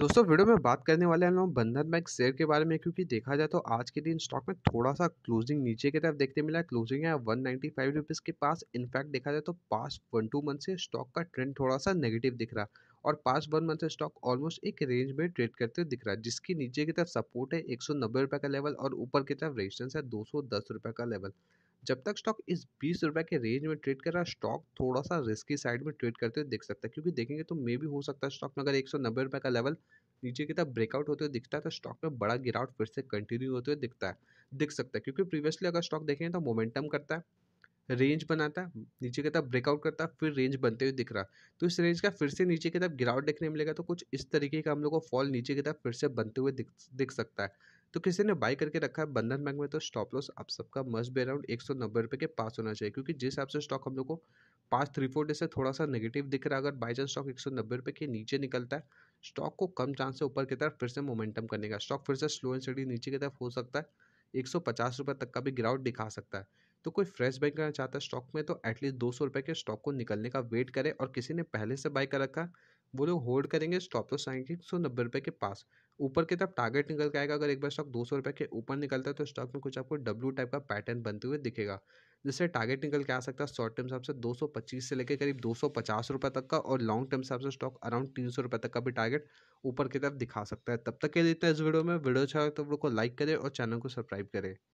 दोस्तों वीडियो में बात करने वाले हैं हम बंधन बैंक शेयर के बारे में क्योंकि देखा जाए तो आज के दिन स्टॉक में थोड़ा सा क्लोजिंग नीचे की तरफ देखते मिला क्लोजिंग है वन नाइन्टी के पास इनफैक्ट देखा जाए तो पास वन टू मंथ से स्टॉक का ट्रेंड थोड़ा सा नेगेटिव दिख रहा और पास वन मंथ से स्टॉक ऑलमोस्ट एक रेंज में ट्रेड करते दिख रहा है जिसकी नीचे की तरफ सपोर्ट है एक का लेवल और ऊपर की तरफ रेजिस्टेंस है दो का लेवल जब तक स्टॉक इस बीस रुपए के रेंज में ट्रेड कर रहा है स्टॉक थोड़ा सा रिस्की साइड में ट्रेड करते हुए देख सकता है क्योंकि देखेंगे तो मे भी हो सकता है स्टॉक में अगर एक सौ नब्बे का लेवल नीचे की तरफ ब्रेकआउट होते हुए दिखता है तो स्टॉक में बड़ा गिरावट फिर से कंटिन्यू होते हुए दिखता है दिख सकता है क्योंकि प्रीवियसली अगर स्टॉक देखेंगे तो मोमेंटम करता है रेंज बनाता है नीचे की तरफ ब्रेकआउट करता है फिर रेंज बनते हुए दिख रहा है तो इस रेंज का फिर से नीचे की तरफ गिरावट देखने मिलेगा तो कुछ इस तरीके का हम लोग को फॉल नीचे की तरफ फिर से बनते हुए दिख दिख सकता है तो किसी ने बाई करके रखा है बंधन बैंक में तो स्टॉप लॉस आप सबका मस्ट भी अराउंड एक सौ नब्बे के पास होना चाहिए क्योंकि जिस हिसाब से स्टॉक हम लोग को पाँच थ्री फोर डे से थोड़ा सा नेगेटिव दिख रहा है अगर बाई चांस स्टॉक एक सौ नब्बे के नीचे निकलता है स्टॉक को कम चांस से ऊपर की तरफ फिर से मोमेंटम करने का स्टॉक फिर से स्लो एंड स्टडी नीचे की तरफ हो सकता है एक सौ पचास तक का भी गिरावट दिखा सकता है तो कोई फ्रेश बाइक करना चाहता है स्टॉक में तो एटलीस्ट दो सौ रुपये के स्टॉक को निकलने का वेट करे और किसी ने पहले से बाई कर रखा वो लोग होल्ड करेंगे स्टॉप लॉस आएंगे एक सौ नब्बे रुपये के पास ऊपर की तरफ टारगेट निकल के आएगा अगर एक बार स्टॉक दो सौ रुपये के ऊपर निकलता है तो स्टॉक में कुछ आपको डब्ल्यू टाइप का पैटर्न बनते हुए दिखेगा जिससे टारगेट निकल के आ सकता है शॉर्ट टर्म हिसाब से दो सौ पच्चीस से लेकर करीब दो सौ पचास रुपये तक का और लॉन्ग टर्म हिसाब से स्टॉक अराउंड तीन सौ रुपये तक का भी टारगेट ऊपर की तरफ दिखा सकता है तब तक के लिए इतना तो इस वीडियो में वीडियो अच्छा लगे तो वीडियो को लाइक करें और चैनल को सब्सक्राइब करें